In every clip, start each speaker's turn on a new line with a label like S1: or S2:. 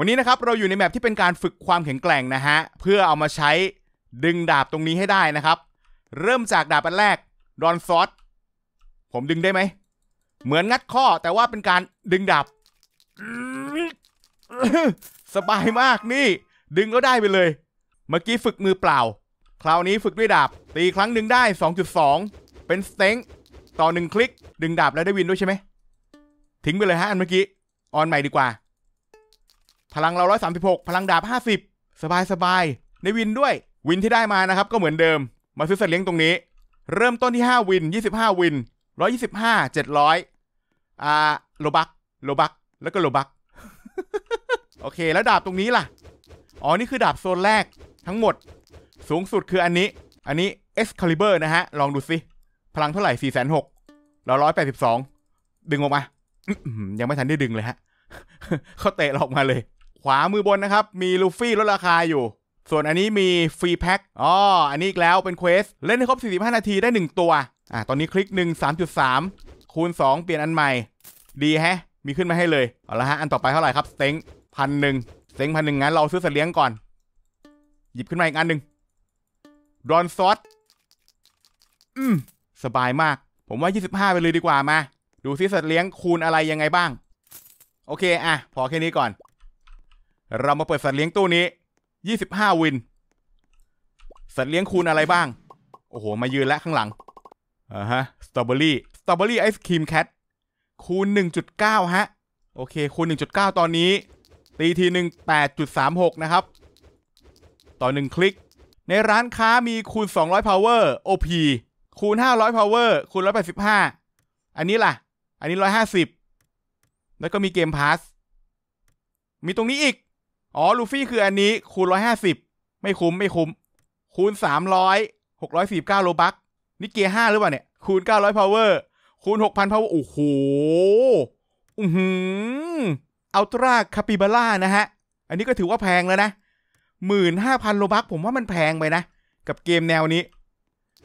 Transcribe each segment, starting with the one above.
S1: วันนี้นะครับเราอยู่ในแมปที่เป็นการฝึกความแข็งแกร่งนะฮะ เพื่อเอามาใช้ดึงดาบตรงนี้ให้ได้นะครับ เริ่มจากดาบอันแรก ดอนซอสผมดึงได้ไหมเหมือนงัดข้อแต่ว่าเป็นการดึงดาบสบายมากนี่ดึงก็ได้ไปเลย เมื่อกี้ฝึกมือเปล่า คราวนี้ฝึกด้วยดาบ ตีครั้งหนึ่งได้ 2.2 เป็นสเต็งต่อหนึ่งคลิกดึงดาบแล้วได้วินด้วยใช่ไหมทิ้งไปเลยฮะอันเมื่อกี้ออนใหม่ดีกว่าพลังเรา 136 พลังดาบ 50 สบายสบาย ในวินด้วย วินที่ได้มานะครับ ก็เหมือนเดิม มาซื้อสัตว์เลี้ยงตรงนี้ เริ่มต้นที่ 5 วิน 25 วิน 125 700 อ่าโลบัก โลบัก แล้วก็โลบัก โอเค แล้วดาบตรงนี้ล่ะ อ๋อ นี่คือดาบโซนแรกทั้งหมด สูงสุดคืออันนี้ อันนี้ Excalibur นะฮะ ลองดูสิ พลังเท่าไหร่4 6 0 0เรา182 ดึงออกมายังไม่ทันได้ดึงเลยฮะเขาเตะออกมาเลยขวามือบนนะครับ มีลูฟี่ลดราคาอยู่ ส่วนอันนี้มีฟรีแพ็คอ๋ออันนี้อีกแล้วเป็นเควส เล่นให้ครบ45 นาทีได้ 1 ตัว อ่ะตอนนี้คลิก 1 3.3คูณ 2 เปลี่ยนอันใหม่ ดีแฮะ มีขึ้นมาให้เลยเอาละฮะอันต่อไปเท่าไหร่ครับสเต็งพันหนึ่งสเต็งพันหนึ่งงั้น เราซื้อสัตว์เลี้ยงก่อน หยิบขึ้นมาอีกอันหนึ่งดรอนซอสอืมสบายมาก ผมว่า 25ไปเลยดีกว่ามา ดูซิสัตว์เลี้ยงคูณอะไรยังไงบ้างโอเคอ่ะพอแค่นี้ก่อนเรามาเปิดสัตว์เลี้ยงตู้นี้ ยี่สิบห้าวิน สัตว์เลี้ยงคูณอะไรบ้าง โอ้โห มายืนและข้างหลัง อ่าฮะ สตรอเบอรี่ สตรอเบอรี่ไอศครีมแคท คูณหนึ่งจุดเก้าฮะ โอเค คูณหนึ่งจุดเก้าตอนนี้ ตีทีหนึ่งแปดจุดสามหกนะครับ ต่อหนึ่งคลิก ในร้านค้ามีคูณสองร้อยพาวเวอร์โอพีคูณห้าร้อยพาวเวอร์ คูณร้อยแปดสิบห้า อันนี้ล่ะ อันนี้ร้อยห้าสิบ แล้วก็มีเกมพาสมีตรงนี้อีกอ๋อลูฟี่คืออันนี้คูณร้อยห้าสิบไม่คุ้มไม่คุ้ม คูณสามร้อยหกร้อยสี่เก้าโลบักนี่เกียร์ห้าหรือเปล่าเนี่ย คูณเก้าร้อยพาวเวอร์ คูณหกพันพาวเวอร์ โอ้โหอือหือ อัลตร้าคาปิบาร่านะฮะ อันนี้ก็ถือว่าแพงแล้วนะหมื่นห้าพันโลบักผมว่ามันแพงไปนะ กับเกมแนวนี้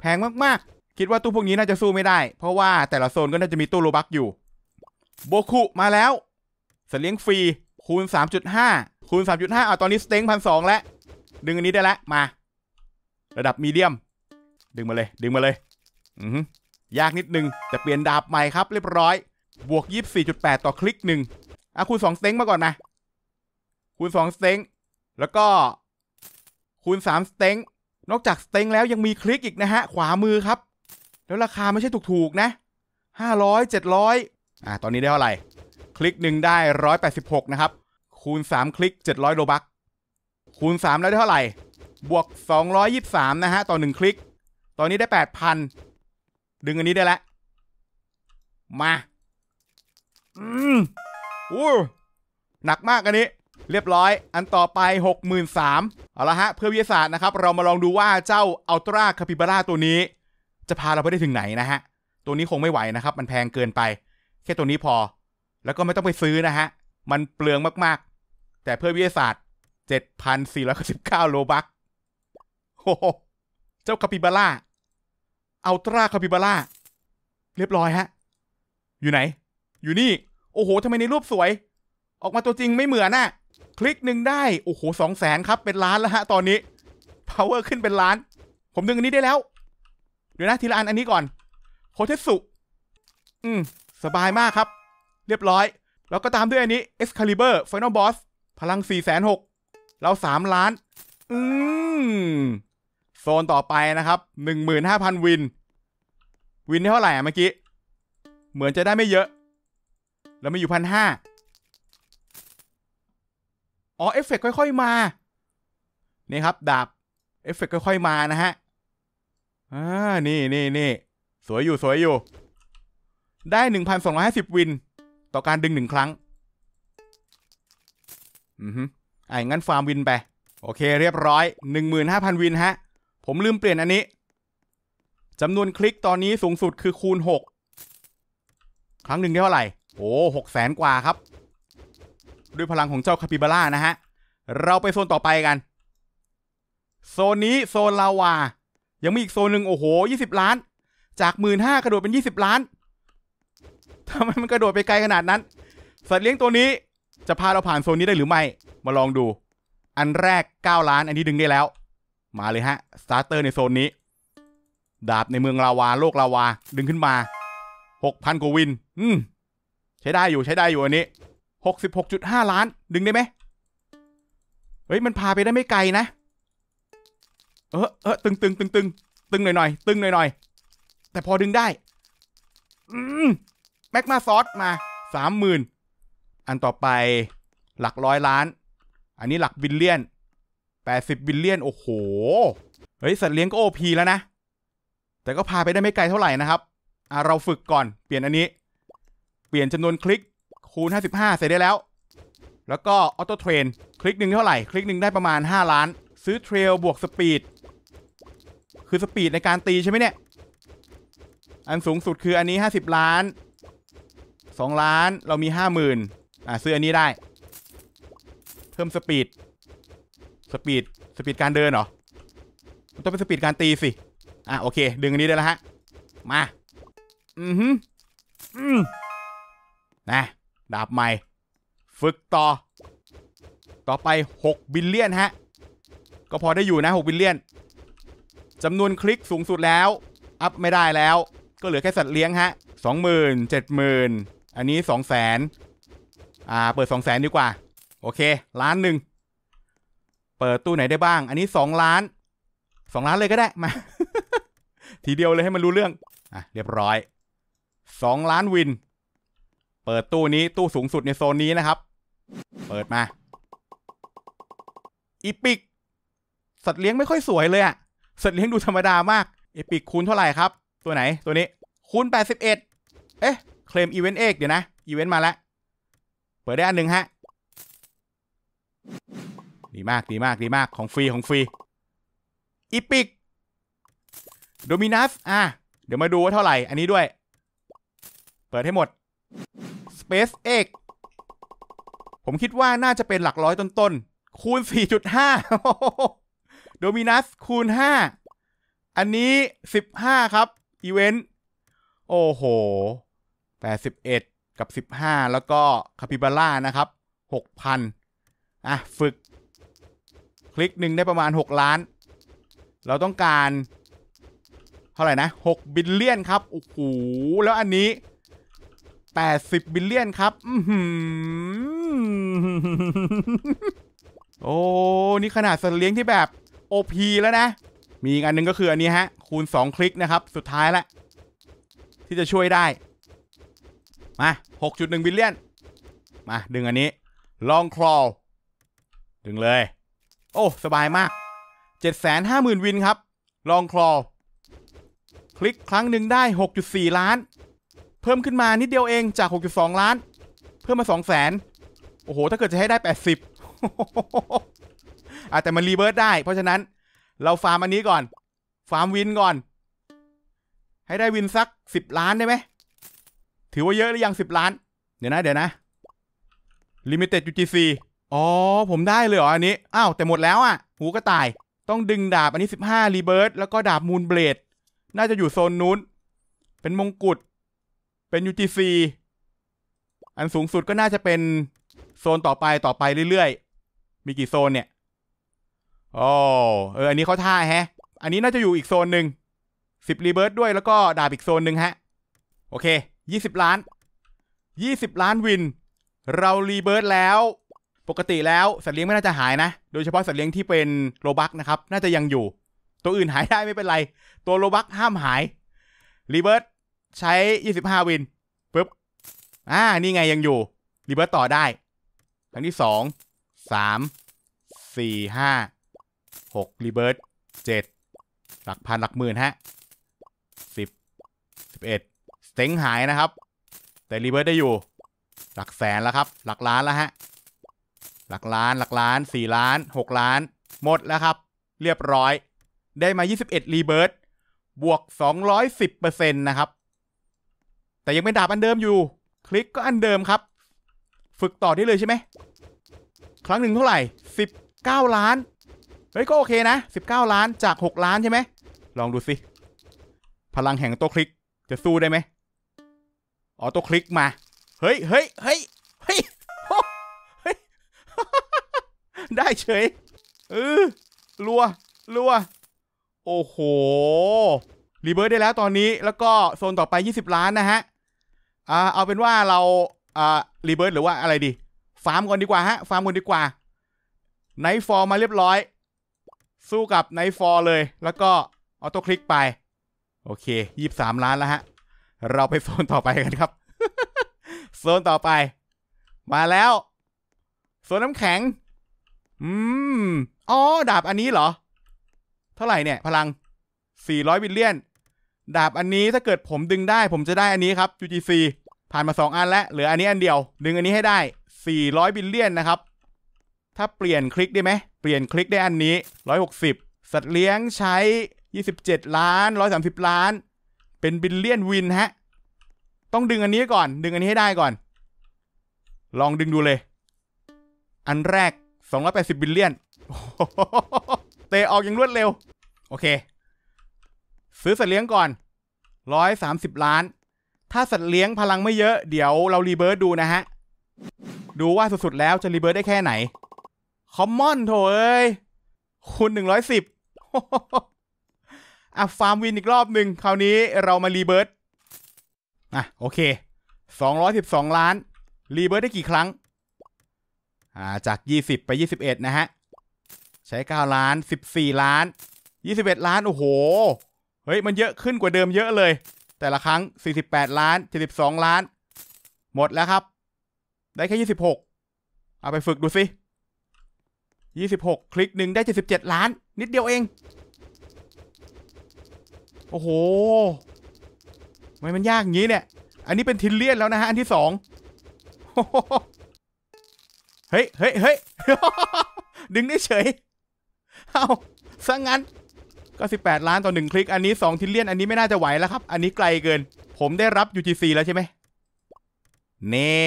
S1: แพงมาก ๆ คิดว่าตู้พวกนี้น่าจะสู้ไม่ได้ เพราะว่าแต่ละโซนก็น่าจะมีตู้โลบักอยู่โบคุมาแล้วสเลี้ยงฟรีคูณ้าคูณสามจุดห้าเอาตอนนี้สเต็งพันสองแล้ว ดึงอันนี้ได้แล้ว มา ระดับมีเดียม ดึงมาเลย ดึงมาเลย อืมยากนิดนึงแต่เปลี่ยนดาบใหม่ครับเรียบร้อย บวกยี่สี่จุดแปดต่อคลิกหนึ่งอ่ะคูณสองสเต็งมาก่อนนะ คูณสองสเต็ง แล้วก็ คูณสามสเต็ง นอกจากสเต็งแล้วยังมีคลิกอีกนะฮะ ขวามือครับ แล้วราคาไม่ใช่ถูกๆนะ ห้าร้อยเจ็ดร้อย อ่ะตอนนี้ได้เท่าไหร่ คลิกหนึ่งได้ร้อยแปดสิบหกนะครับคูณ 3 คลิก 700โลบักคูณ 3 แล้วได้เท่าไหร่ บวก 223 นะฮะ ต่อ 1 คลิก ตอนนี้ได้ 8,000 ดึงอันนี้ได้แล้วมา อืมอ้หนักมากอันนี้ เรียบร้อยอันต่อไป 63,000 เอาละฮะ เพื่อวิทยาศาสตร์นะครับ เรามาลองดูว่าเจ้าอัลตราคาปิบาร่าตัวนี้ จะพาเราไปได้ถึงไหนนะฮะ ตัวนี้คงไม่ไหวนะครับ มันแพงเกินไปแค่ตัวนี้พอแล้วก็ไม่ต้องไปซื้อนะฮะมันเปลืองมากแต่เพื่อวิทยาศาสตร์เจ็ดพันสี่ร้อยสิบเก้าโลบักโอ้เจ้าคาปิบาร่า อัลตร้าคาปิบาร่า เรียบร้อยฮะ อยู่ไหน อยู่นี่ โอ้โห ทำไมในรูปสวย ออกมาตัวจริงไม่เหมือนน่ะ คลิกหนึ่งได้ โอ้โห สองแสนครับ เป็นล้านแล้วฮะ ตอนนี้ พาวเวอร์ขึ้นเป็นล้าน ผมดึงอันนี้ได้แล้ว เดี๋ยวนะ ทีละอันอันนี้ก่อน โคเทสุ อืม สบายมากครับ เรียบร้อย แล้วก็ตามด้วยอันนี้ เอ์คาลิเบอร์ ไฟนอลบอสพลังสี่แสนหกเราสามล้าน อืมโซนต่อไปนะครับ หนึ่งหมื่นห้าพันวิน วินได้เท่าไหร่่เมื่อกี้ เหมือนจะได้ไม่เยอะ แล้วไม่อยู่พันห้าอ๋อ เอฟเฟกค่อยๆมา นี่ครับ ดาบ เอฟเฟกค่อยๆมา นะฮะ อ่า นี่นี่นี่ สวยอยู่ สวย อยู่ ได้หนึ่งพันสองร้อยห้าสิบวิน ต่อการดึงหนึ่ง ครั้งอือฮึอ่ะงั้นฟาร์มวินไป โอเค เรียบร้อย 15,000 วินฮะ ผมลืมเปลี่ยนอันนี้จำนวนคลิกตอนนี้สูงสุดคือคูณ 6 ครั้งหนึ่งได้เท่าไหร่ โอ้หกแสนกว่าครับ ด้วยพลังของเจ้าคาปิบาร่านะฮะเราไปโซนต่อไปกัน โซนนี้โซนลาวา ยังมีอีกโซนหนึ่งโอ้โหยี่สิบล้าน จากหมื่นห้ากระโดดเป็นยี่สิบล้านทำไมมันกระโดดไปไกลขนาดนั้นสัตว์เลี้ยงตัวนี้จะพาเราผ่านโซนนี้ได้หรือไม่ มาลองดู อันแรก 9 ล้าน อันนี้ดึงได้แล้ว มาเลยฮะ สตาร์เตอร์ในโซนนี้ ดาบในเมืองลาวา โลกลาวา ดึงขึ้นมา 6,000 กวิน อืม ใช้ได้อยู่ ใช้ได้อยู่ อันนี้ 66.5 ล้าน ดึงได้ไหมเฮ้ย มันพาไปได้ไม่ไกลนะ เออเออตึง ตึงตึงตึงตึงหน่อยหน่อย ตึงหน่อยหน่อย แต่พอดึงได้ อืมแม็กมาซอสมาสามหมื่นอันต่อไปหลักร้อยล้าน อันนี้หลักบิลเลียนแปดสิบบิลเลียน โอ้โห เฮ้ย สัตว์เลี้ยงก็โอพีแล้วนะ แต่ก็พาไปได้ไม่ไกลเท่าไหร่นะครับอ่าเราฝึกก่อนเปลี่ยนอันนี้ เปลี่ยนจำนวนคลิกคูณหห้าสิบ้าเสร็จได้แล้ว แล้วก็ออโต้เทรนคลิกหนึ่งเท่าไหร่คลิกหนึ่งได้ประมาณห้าล้าน ซื้อเทรลบวกสปีดคือสปีดในการตีใช่ไหมเนี่ยอันสูงสุดคืออันนี้ห้าสิบล้านสองล้านเรามีห้าหมื่นอ่าซื้ออันนี้ได้ เพิ่มสปีด สปีดสปีดการเดินเหรอมันต้องเป็นสปีดการตีสิอ่ะโอเค ดึงอันนี้ได้แล้วฮะ มา อือฮึอืมนะ ดาบใหม่ ฝึกต่อ ต่อไป6บิลเลียนฮะ ก็พอได้อยู่นะ6บิลเลียนจำนวนคลิกสูงสุดแล้ว อัพไม่ได้แล้ว ก็เหลือแค่สัตว์เลี้ยงฮะ20,000 70,000อันนี้2 0 0 0 0อ่าเปิดสองแสนดีกว่า โอเค ล้านหนึ่ง เปิดตู้ไหนได้บ้าง อันนี้สองล้านสองล้านเลยก็ได้มา ทีเดียวเลยให้มันรู้เรื่อง อ่ะ เรียบร้อยสองล้านวิน เปิดตู้นี้ตู้สูงสุดในโซนนี้นะครับ เปิดมาอีปิกสัตว์เลี้ยงไม่ค่อยสวยเลยอะสัตว์เลี้ยงดูธรรมดามากอีปิกคูณเท่าไหร่ครับ ตัวไหนตัวนี้คูณแปดสิบเอ็ดเอ๊ะเคลมอีเวนต์เอกเดี๋ยวนะอีเวนต์มาแล้วเปิดได้อันหนึ่งฮะ ดีมากดีมากดีมากของฟรีของฟรีอีพิกโดมินัสอ่ะเดี๋ยวมาดูว่าเท่าไหร่อันนี้ด้วย เปิดให้หมด SpaceX ผมคิดว่าน่าจะเป็นหลักร้อยต้นๆ คูณ 4.5โดมินัสคูณ 5 อันนี้ 15 ครับอีเวนต์โอ้โห81กับ 15 แล้วก็คาปิบาร่านะครับ 6,000 อ่ะ ฝึก คลิกหนึ่งได้ประมาณ 6 ล้าน เราต้องการ เท่าไหร่นะ 6 บิลเลียนครับ โอ้โห แล้วอันนี้ 80 บิลเลียนครับ โอ้ นี่ขนาดสัตว์เลี้ยงที่แบบโอพีแล้วนะ มีอีกอันนึงก็คืออันนี้ฮะ คูณ 2 คลิกนะครับ สุดท้ายละ ที่จะช่วยได้มา 6.1บิลเลียนมาดึงอันนี้ ลองคลอดึงเลย โอ้ สบายมาก 750,000 วินครับ ลองคลอ คลิกครั้งหนึ่งได้ 6.4 ล้าน เพิ่มขึ้นมานิดเดียวเองจาก 6.2 ล้าน เพิ่มมา200,000โอ้โห ถ้าเกิดจะให้ได้ 80อาจแต่มันรีเบิร์ตได้เพราะฉะนั้น เราฟาร์มอันนี้ก่อน ฟาร์มวินก่อน ให้ได้วินสัก 10 ล้านได้ไหมถือว่าเยอะหรือยังสิบล้าน เดี๋ยวนะเดี๋ยวนะลิมิเต็ดยูจีซีอ๋อผมได้เลยเหรออันนี้ อ้าวแต่หมดแล้วอ่ะ หูก็ตาย ต้องดึงดาบอันนี้ 15รีเบิร์ตแล้วก็ดาบมูนเบลดน่าจะอยู่โซนนู้น เป็นมงกุฎเป็นยูจีอันสูงสุดก็น่าจะเป็นโซนต่อไปต่อไปเรื่อยๆ มีกี่โซนเนี่ยโอ้เอออันนี้เขาท่าแฮะ อันนี้น่าจะอยู่อีกโซนหนึ่ง10รีเบิร์ตด้วยแล้วก็ดาบอีกโซนหนึ่งฮะโอเคยี่สิบล้านยี่สิบล้านวิน เรารีเบิร์ตแล้ว ปกติแล้วสัตว์เลี้ยงไม่น่าจะหายนะ โดยเฉพาะสัตว์เลี้ยงที่เป็นโลบักนะครับ น่าจะยังอยู่ ตัวอื่นหายได้ไม่เป็นไร ตัวโลบักห้ามหาย รีเบิร์ตใช้ยี่สิบห้าวินปึ๊บ อ่า นี่ไงยังอยู่ รีเบิร์ตต่อได้ ครั้งที่สองสามสี่ห้าหกรีเบิร์ตเจ็ดหลักพันหลักหมื่นฮะสิบสิบเอ็ดเต็งหายนะครับ แต่รีเวิร์สได้อยู่ หลักแสนแล้วครับ หลักล้านแล้วฮะหลักล้านหลักล้านสี่ล้านหกล้านหมดแล้วครับเรียบร้อย ได้มา 21รีเบิร์ตบวก 210%นะครับ แต่ยังเป็นดาบอันเดิมอยู่ คลิกก็อันเดิมครับ ฝึกต่อได้เลยใช่ไหมครั้งหนึ่งเท่าไหร่ 19 ล้านเฮ้ยก็โอเคนะ 19 ล้านจาก 6 ล้านใช่ไหมลองดูสิ พลังแห่งตัวคลิกจะสู้ได้ไหมอ๋อตัวคลิกมา เฮ้ยเฮ้ยเฮ้ยเฮ้ยได้เฉยเออรัวรัวโอ้โห รีเบิร์ดได้แล้วตอนนี้ แล้วก็โซนต่อไป 20 ล้านนะฮะ อ่า เอาเป็นว่าเราอ่ารีเบิร์ดหรือว่าอะไรดี ฟาร์มก่อนดีกว่าฮะ ฟาร์มก่อนดีกว่าไนฟอร์มาเรียบร้อย สู้กับไนฟอร์เลย แล้วก็ออโต้คลิกไป โอเค23ล้านแล้วฮะเราไปโซนต่อไปกันครับ โซนต่อไป มาแล้ว โซนน้ำแข็ง อืม อ๋อดาบอันนี้เหรอ เท่าไหร่เนี่ย พลัง 400บิลเลียนดาบอันนี้ถ้าเกิดผมดึงได้ผมจะได้อันนี้ครับ UGC ผ่านมา 2 อันแล้วเหลืออันนี้อันเดียว ดึงอันนี้ให้ได้ 400บิลเลียนนะครับ ถ้าเปลี่ยนคลิกได้ไหมเปลี่ยนคลิกได้อันนี้ 160สัตว์เลี้ยงใช้ 27ล้าน130ล้านเป็นบิลเลียนวินฮะ ต้องดึงอันนี้ก่อน ดึงอันนี้ให้ได้ก่อน ลองดึงดูเลย อันแรก 280บิลเลียน เตะออกอย่างรวดเร็ว โอเค ซื้อสัตว์เลี้ยงก่อน 130 ล้าน ถ้าสัตว์เลี้ยงพลังไม่เยอะ เดี๋ยวเรารีเบิร์ดดูนะฮะ ดูว่าสุดๆแล้วจะรีเบิร์ดได้แค่ไหน คอมมอนโถเอ้ย คูณ110อ่ะฟาร์มวินอีกรอบหนึ่งคราวนี้เรามารีเบิร์ตอ่ะโอเคสองร้อยสิบสองล้าน รีเบิร์ตได้กี่ครั้งอ่าจากยี่สิบไปยี่สิบเอ็ดนะฮะ ใช้เก้าล้านสิบสี่ล้านยี่สิบเอ็ดล้าน โอ้โห เฮ้ยมันเยอะขึ้นกว่าเดิมเยอะเลย แต่ละครั้งสี่สิบแปดล้านเจ็ดสิบสองล้าน หมดแล้วครับ ได้แค่ยี่สิบหกเอาไปฝึกดูสิยี่สิบหกคลิกหนึ่งได้เจ็ดสิบเจ็ดล้าน นิดเดียวเองโอ้โหไม่มันยากอย่างนี้เนี่ย อันนี้เป็นทินเลียนแล้วนะฮะ อันที่สองเฮ้ยเฮ้ยเฮ้ยดึงได้เฉย เอาซะงั้น ก็ปดล้านต่อหนึ่งคลิก อันนี้สองทินเลียน อันนี้ไม่น่าจะไหวแล้วครับ อันนี้ไกลเกิน ผมได้รับ UGC แล้วใช่ไหมเน่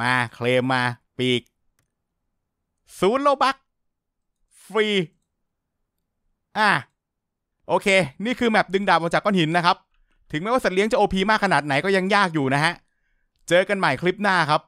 S1: มาเคลมมาปีกศูนย์โลบัก ฟรี อ่ะโอเค นี่คือแมปดึงดาบออกจากก้อนหินนะครับ ถึงแม้ว่าสัตว์เลี้ยงจะโอพีมากขนาดไหนก็ยังยากอยู่นะฮะ เจอกันใหม่คลิปหน้าครับ